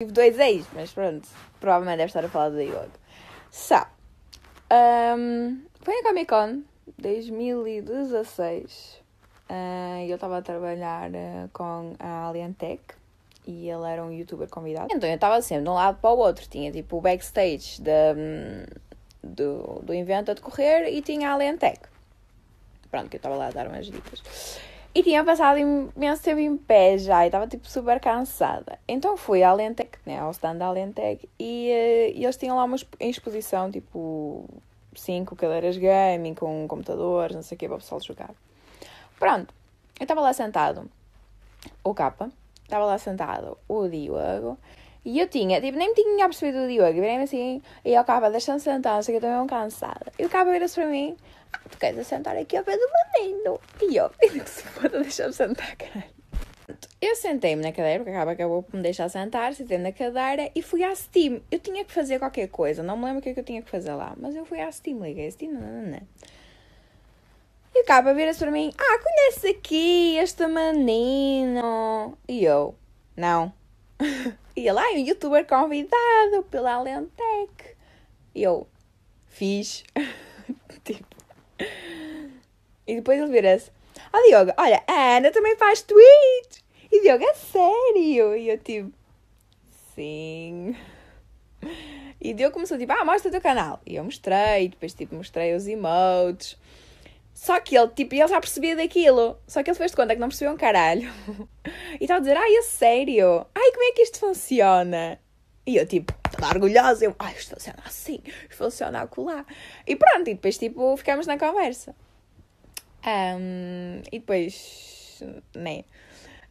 Tive dois ex, mas pronto, provavelmente deve estar a falar da Yoga. Sá, so, um, foi a Comic Con 2016 e uh, hum, eu estava a trabalhar uh, com a Alien Tech e ele era um youtuber convidado. Então eu estava sempre de um lado para o outro, tinha tipo o backstage hum, do, do evento a decorrer e tinha a Alien Tech. Pronto, que eu estava lá a dar umas dicas. E tinha passado imenso tempo em pé já e estava tipo super cansada. Então fui à Alentec, né, ao stand da Alentec, e, e eh, eles tinham lá uma exposição tipo cinco cadeiras gaming com computadores, não sei o que, para o pessoal jogar. Pronto, eu estava lá sentado, o Capa, estava lá sentado o Diogo e eu tinha, tipo, nem tinha percebido o Diogo, virei assim, e eu acaba, deixando sentar, não sei que eu estou mesmo cansada. E o cabo vira-se para mim, ah, tu queres sentar aqui ao pé do menino? E eu, se pode deixar me sentar, caralho. Eu sentei-me na cadeira, porque acaba acabou por me deixar sentar, sentei na cadeira e fui à Steam. Eu tinha que fazer qualquer coisa, não me lembro o que é que eu tinha que fazer lá, mas eu fui à Steam, liguei a Steam, não, não, não. E o cabo vira-se para mim, ah, conhece aqui este menino? E eu, não e lá ai, um youtuber convidado pela Alentec. E eu, fiz. tipo. E depois ele vira-se, ó Diogo, olha, a Ana também faz tweet. E Diogo, é sério? E eu, tipo, sim. E Diogo começou, tipo, ah, mostra o teu canal. E eu mostrei, depois, tipo, mostrei os emotes. Só que ele, tipo, ele já percebia daquilo. Só que ele fez de conta que não percebeu um caralho. e estava a dizer, ai, é sério? Ai, como é que isto funciona? E eu, tipo, toda orgulhosa, eu, ai, isto funciona assim, isto funciona acolá. E pronto, e depois, tipo, ficámos na conversa. Um, e depois, né?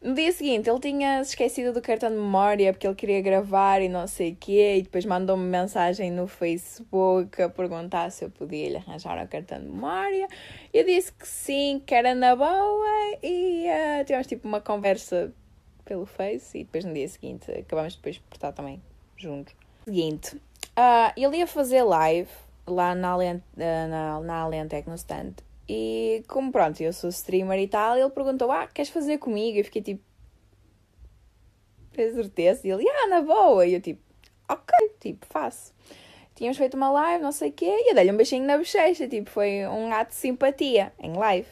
No dia seguinte, ele tinha se esquecido do cartão de memória porque ele queria gravar e não sei o quê, e depois mandou-me mensagem no Facebook a perguntar se eu podia lhe arranjar o cartão de memória. Eu disse que sim, que era na boa, e uh, tivemos tipo uma conversa pelo Face, e depois no dia seguinte acabamos depois portar também juntos. Seguinte, uh, ele ia fazer live lá na, Alent uh, eh, na, na Alentec, no stand, e como pronto, eu sou streamer e tal, ele perguntou: Ah, queres fazer comigo? E fiquei tipo. Fez certeza. E ele: Ah, na boa. E eu tipo: Ok, tipo, faço. Tínhamos feito uma live, não sei o quê, e eu dei-lhe um beijinho na bochecha, tipo, foi um ato de simpatia em live.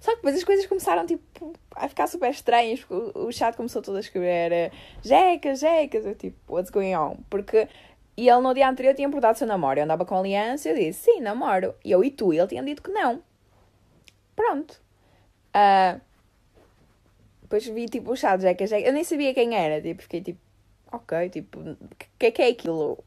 Só que depois as coisas começaram tipo, a ficar super estranhas, porque o chat começou todo a escrever jeca eh, jeca eu tipo, what's going on? Porque e ele no dia anterior tinha perguntado se eu namoro, eu andava com aliança, eu disse, sim, namoro. E eu e tu, e ele tinha dito que não. Pronto. Uh, depois vi tipo o chá de Jack Jack. Eu nem sabia quem era, tipo, fiquei tipo, ok, tipo, o que é que é aquilo?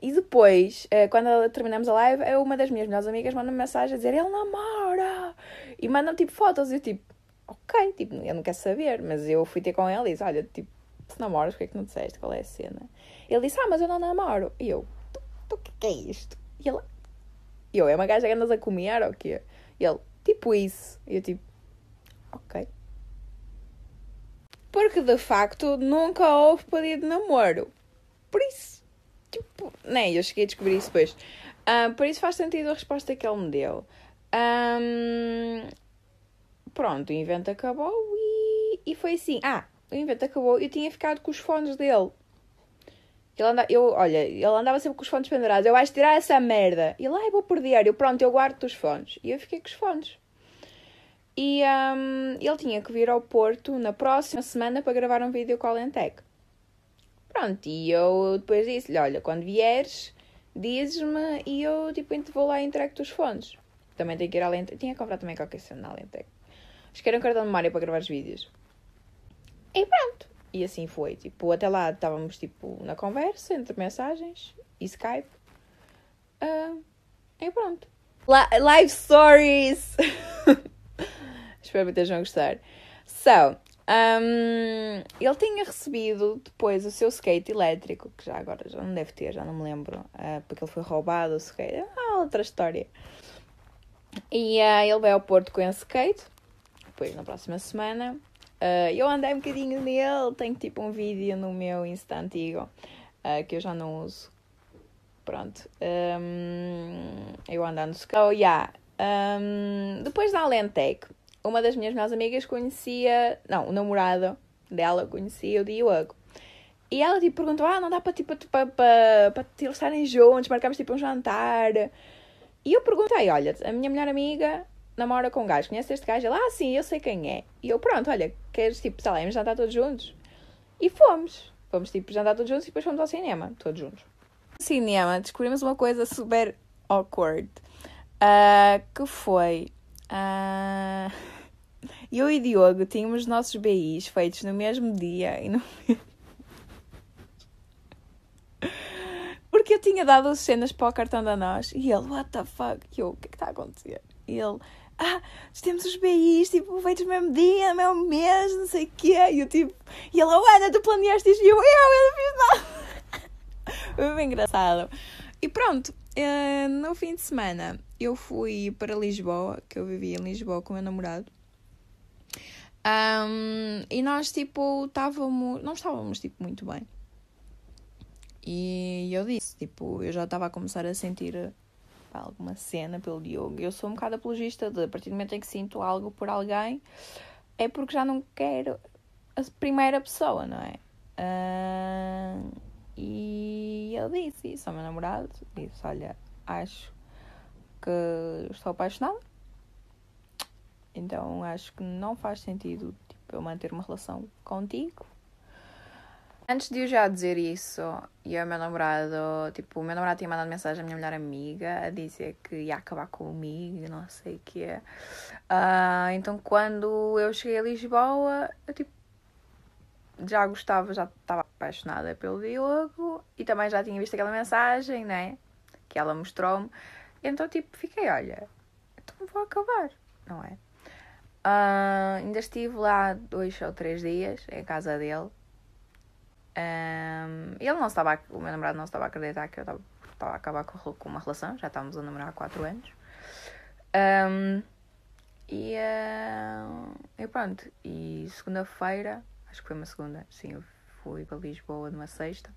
E depois, ah, quando terminamos a live, é uma das minhas melhores amigas manda -me mensagem a dizer ele namora! E manda tipo fotos. E eu tipo, ok, tipo, eu não quero saber, mas eu fui ter com ele e disse, olha, tipo, se namoras, porquê é que não disseste? Qual é a cena? Ele disse, ah, mas eu não namoro. E eu, tu então, então o é que é isto? E ele, eu, é uma gaja que andas a comer ou quê? E ele, tipo isso. E eu, tipo, ok. Porque de facto nunca houve pedido de namoro. Por isso, tipo, nem né, eu cheguei a descobrir isso depois. Um, ah, por isso faz sentido a resposta que ele me deu. Um, ah, pronto, o invento acabou e, e foi assim. Ah, o invento acabou e eu tinha ficado com os fones dele. Ele anda, eu, olha, ele andava sempre com os fones pendurados. Eu vais tirar essa merda. E lá eu vou por diário. pronto, eu guardo os fones. E eu fiquei com os fones. E um, ele tinha que vir ao Porto na próxima semana para gravar um vídeo com a Lentec. Pronto, e eu depois disse-lhe, olha, quando vieres, dizes-me e eu, tipo, vou lá e entrego-te os fones. Também tenho que ir à Lentec. Tinha que comprar também qualquer cena na Lentec. Acho que era um cartão de memória para gravar os vídeos. E pronto. E assim foi, tipo, até lá estávamos, tipo, na conversa, entre mensagens e Skype. Uh, e pronto. Live Stories! Espero que estejam a gostar. So, um, ele tinha recebido depois o seu skate elétrico, que já agora já não deve ter, já não me lembro, uh, porque ele foi roubado o skate. Ah, outra história. E uh, ele vai ao Porto com esse skate, depois na próxima semana. Uh, eu andei um bocadinho nele, tenho tipo um vídeo no meu Insta antigo uh, que eu já não uso. Pronto. Um, ah, eu andando no oh, yeah. Um, depois da Alentec, uma das minhas melhores amigas conhecia. Não, o namorado dela conhecia o Diogo. E ela tipo perguntou: Ah, não dá para tipo, para, para, para estarem juntos, marcámos tipo um jantar. E eu perguntei: Olha, a minha melhor amiga namora com um gajo, conhece este gajo? Ele, ah, sim, eu sei quem é. E eu, pronto, olha, queres tipo, sei lá, vamos jantar todos juntos? E fomos. Fomos tipo jantar todos juntos e depois fomos ao cinema, todos juntos. No cinema, descobrimos uma coisa super awkward. Uh, que foi. Uh, eu e Diogo tínhamos nossos BIs feitos no mesmo dia e no Porque eu tinha dado as cenas para o cartão da nós e ele, what the fuck? E eu, o que é que está a acontecer? E ele, ah, temos os BIs, tipo, feitos no mesmo dia, no mesmo mês, não sei o quê. E eu, tipo, e ela, Ana, é tu planeaste isto? E eu, eu, eu não fiz nada. Foi bem engraçado. E pronto, eh, no fim de semana eu fui para Lisboa, que eu vivia em Lisboa com o meu namorado. Um, e nós, tipo, estávamos. Não estávamos, tipo, muito bem. E eu disse, tipo, eu já estava a começar a sentir alguma cena pelo Diogo. Eu sou um bocado apologista de, a partir do momento em que sinto algo por alguém, é porque já não quero a primeira pessoa, não é? Uh, e ele disse isso ao meu namorado: disse, olha, acho que estou apaixonada, então acho que não faz sentido tipo, eu manter uma relação contigo Antes de eu já dizer isso, eu e o meu namorado, tipo, o meu namorado tinha mandado mensagem à minha melhor amiga a dizer que ia acabar comigo, não sei o que é. Uh, ah, então quando eu cheguei a Lisboa, eu tipo já gostava, já estava apaixonada pelo Diogo e também já tinha visto aquela mensagem, né? Que ela mostrou-me. Então tipo, fiquei, olha, então vou acabar, não é? Uh, ainda estive lá dois ou três dias em casa dele um, ehm, ele não estava, o meu namorado não estava a acreditar que eu estava, estava a acabar com, com, uma relação, já estávamos a namorar há 4 anos. Um, ehm, e, uh, e pronto, e segunda-feira, acho que foi uma segunda, sim, eu fui para Lisboa numa sexta.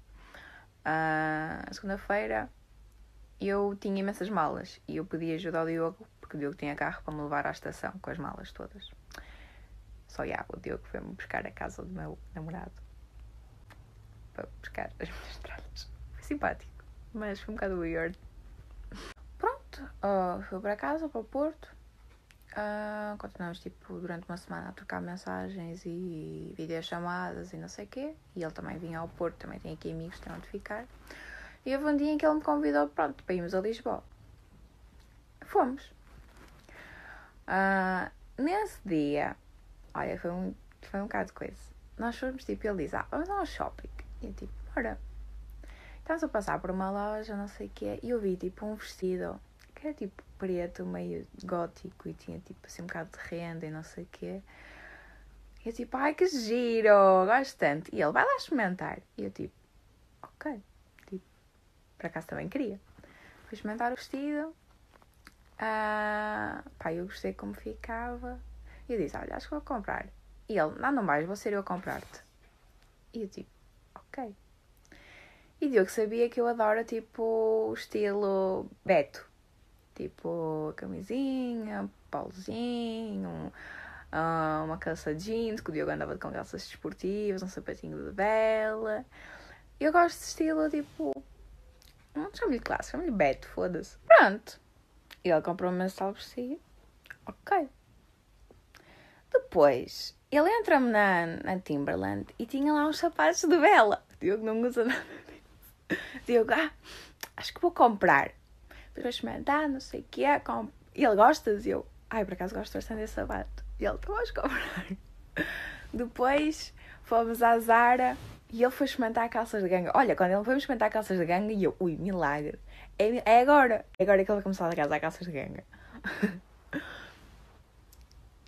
Uh, segunda-feira eu tinha imensas malas e eu pedi ajuda ao Diogo, porque o Diogo tinha carro para me levar à estação com as malas todas. Só Iago, o Diogo foi-me buscar a casa do meu namorado para buscar as minhas tralhas. Foi simpático, mas foi um bocado weird. Pronto, uh, fui para casa, para o Porto. Uh, continuamos tipo durante uma semana a trocar mensagens e videochamadas e não sei o quê. E ele também vinha ao Porto, também tem aqui amigos para onde ficar. E houve um dia em que ele me convidou pronto, para irmos a Lisboa. Fomos. Uh, nesse dia, olha, foi um, foi um bocado de coisa. Nós fomos tipo, ele diz, ah, vamos ao shopping. E eu tipo, ora, estávamos a passar por uma loja, não sei o que é, e eu vi tipo um vestido que era tipo preto, meio gótico e tinha tipo assim um bocado de renda e não sei o que E eu tipo, ai que giro, gosto tanto. E ele vai lá experimentar. E eu tipo, ok, tipo, por acaso também queria. Fui experimentar o vestido. ah pá, eu gostei como ficava. E eu disse, olha, acho que vou comprar. E ele, não, não mais, vou ser eu a comprar-te. E eu tipo, ok. E Diogo sabia que eu adoro, tipo, estilo Beto. Tipo, camisinha, pauzinho, ah, uma calça jeans, que o Diogo andava com calças desportivas, um sapatinho de vela. Eu gosto de estilo, tipo... Não chamo-lhe clássico, chamo-lhe Beto, foda-se. Pronto. E ele comprou uma esse tal Ok. Depois, ele entra-me na, na Timberland e tinha lá uns sapatos de vela. O Diogo não usa nada disso. Diogo, ah, acho que vou comprar. Depois experimentar, não sei o que é. Comp... E ele gosta e Eu, ai, por acaso gosto bastante desse sapato. E ele, então vais comprar. Depois fomos à Zara e ele foi experimentar calças de ganga. Olha, quando ele foi experimentar calças de ganga, e eu, ui, milagre. É, é agora. É agora que ele começou a casar calças de ganga.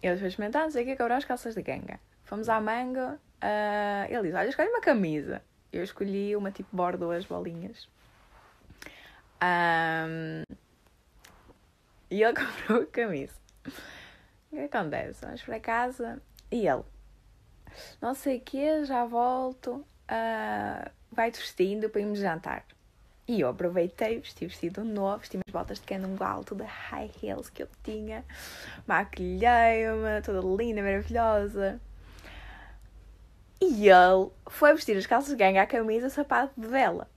Eu fui experimentar, não sei o que, acabaram as calças de ganga. Fomos à manga, uh, ele diz: Olha, escolhe uma camisa. Eu escolhi uma tipo bordo, as bolinhas. Um, e ele comprou a camisa. O é que acontece? Vamos para casa e ele: Não sei o que, já volto. Uh, vai-te vestindo para irmos jantar. E eu aproveitei, vesti vestido novo, vesti umas botas de alto toda high heels que eu tinha, maquilhei-me, toda linda, maravilhosa. E ele foi vestir as calças de ganga, a camisa, o sapato de vela.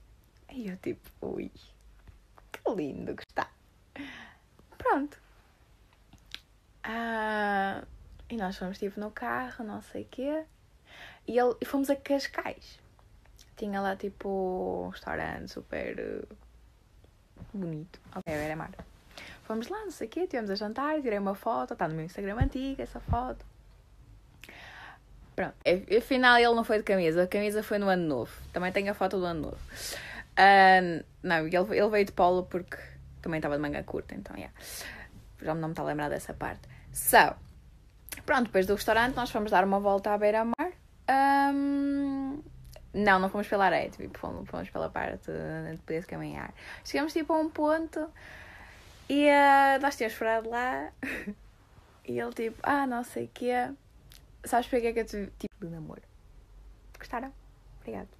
E eu tipo, ui, que lindo que está. Pronto. Ah, e nós fomos tipo no carro, não sei o quê. E, ele, e fomos a Cascais. Tinha lá tipo um restaurante super eh, bonito. Ok, era mar. Fomos lá, não sei o quê, tivemos a jantar, tirei uma foto, está no meu Instagram antigo essa foto. Pronto, afinal ele não foi de camisa, a camisa foi no ano novo. Também tenho a foto do ano novo. Uh, não, ele, ele veio de polo porque também estava de manga curta, então yeah. já não me está a lembrar dessa parte. So, pronto, depois do restaurante nós fomos dar uma volta à beira-mar. Um, não, não fomos pela areia, tipo, fomos, fomos pela parte de poder caminhar. Chegamos tipo a um ponto e uh, nós tínhamos furado lá e ele tipo, ah, não sei o quê. Sabes para que é que eu te tipo do namoro? Gostaram? Obrigado.